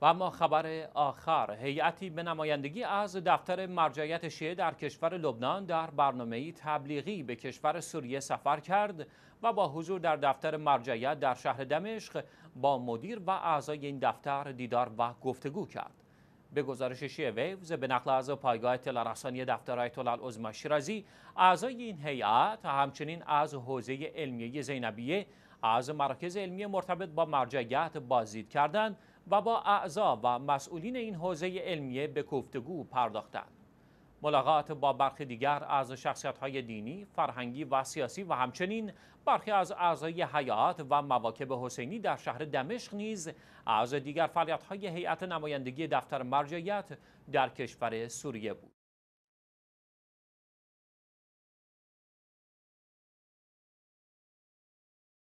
و اما خبر آخر هیئتی به نمایندگی از دفتر مرجعیت شیعه در کشور لبنان در برنامه تبلیغی به کشور سوریه سفر کرد و با حضور در دفتر مرجعیت در شهر دمشق با مدیر و اعضای این دفتر دیدار و گفتگو کرد به گزارش ویوز به نقل از پایگاه تل رسانی دفتر آیت الله شیرازی اعضای این هیئت همچنین از حوزه علمیه زینبیه از مراکز علمی مرتبط با مرجعیت بازدید کردند و با اعضا و مسئولین این حوزه علمیه به گفتگو پرداختند ملاقات با برخی دیگر از شخصیت های دینی، فرهنگی و سیاسی و همچنین برخی از اعضای حیات و مواکب حسینی در شهر دمشق نیز از دیگر فعالیت های هیئت نمایندگی دفتر مرجعیت در کشور سوریه بود.